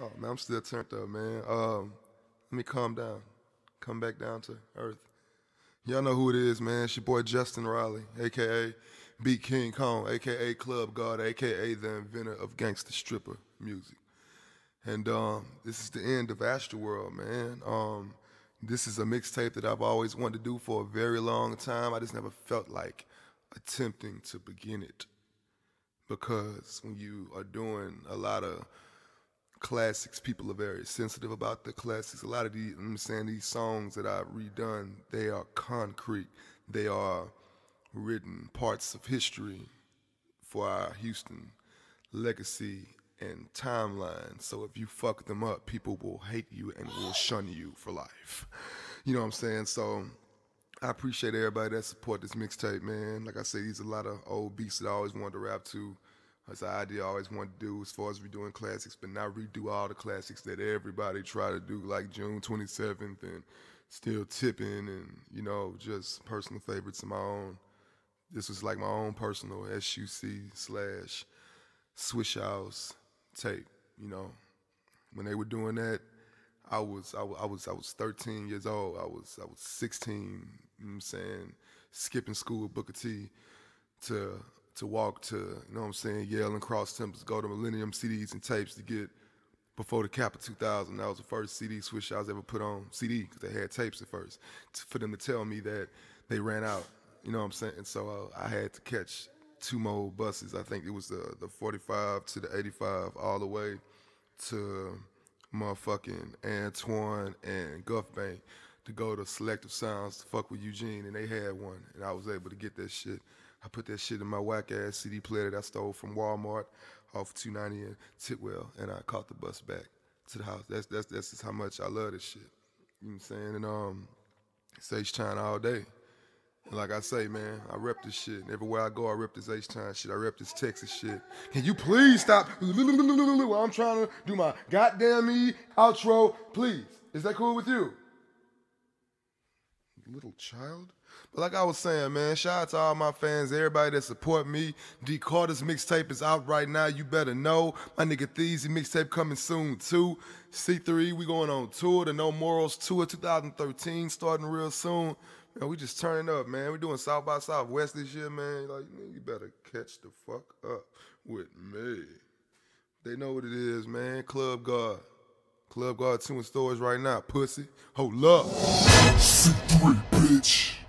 No, oh, man, I'm still turned up, man. Um, let me calm down, come back down to earth. Y'all know who it is, man. It's your boy Justin Riley, aka B King Kong, aka Club God, aka the inventor of gangster stripper music. And um, this is the end of Astroworld, man. Um, this is a mixtape that I've always wanted to do for a very long time. I just never felt like attempting to begin it because when you are doing a lot of classics. People are very sensitive about the classics. A lot of these, I'm saying these songs that I've redone, they are concrete. They are written parts of history for our Houston legacy and timeline. So if you fuck them up, people will hate you and will shun you for life. You know what I'm saying? So I appreciate everybody that support this mixtape, man. Like I say, these a lot of old beats that I always wanted to rap to. That's the idea I always want to do as far as redoing classics, but not redo all the classics that everybody try to do, like June 27th and Still Tipping and, you know, just personal favorites of my own. This was like my own personal SUC slash Swish House tape, you know. When they were doing that, I was I, was I was 13 years old. I was I was 16. You know I'm saying skipping school with Booker T to to walk to, you know what I'm saying, Yale and Cross Temples, go to Millennium CDs and tapes to get before the cap of 2000. That was the first CD switch I was ever put on CD because they had tapes at first. For them to tell me that they ran out, you know what I'm saying? And so uh, I had to catch two more buses. I think it was the, the 45 to the 85 all the way to motherfucking Antoine and Guff Bank to go to Selective Sounds to fuck with Eugene, and they had one, and I was able to get that shit. I put that shit in my whack ass CD player that I stole from Walmart off 290 and Titwell, and I caught the bus back to the house. That's that's that's just how much I love this shit. You know what I'm saying? And um, Sage China all day. And like I say, man, I rep this shit. And everywhere I go, I rep this H China shit. I rep this Texas shit. Can you please stop while I'm trying to do my goddamn me outro? Please. Is that cool with you? little child. But like I was saying, man, shout out to all my fans, everybody that support me. D Carter's mixtape is out right now. You better know. My nigga Theezy mixtape coming soon too. C3, we going on tour, the No Morals tour 2013, starting real soon. Man, we just turning up, man. We doing South by Southwest this year, man. Like, man, you better catch the fuck up with me. They know what it is, man. Club God. Club Guard 2 in stores right now, pussy. Hold up. C3, bitch.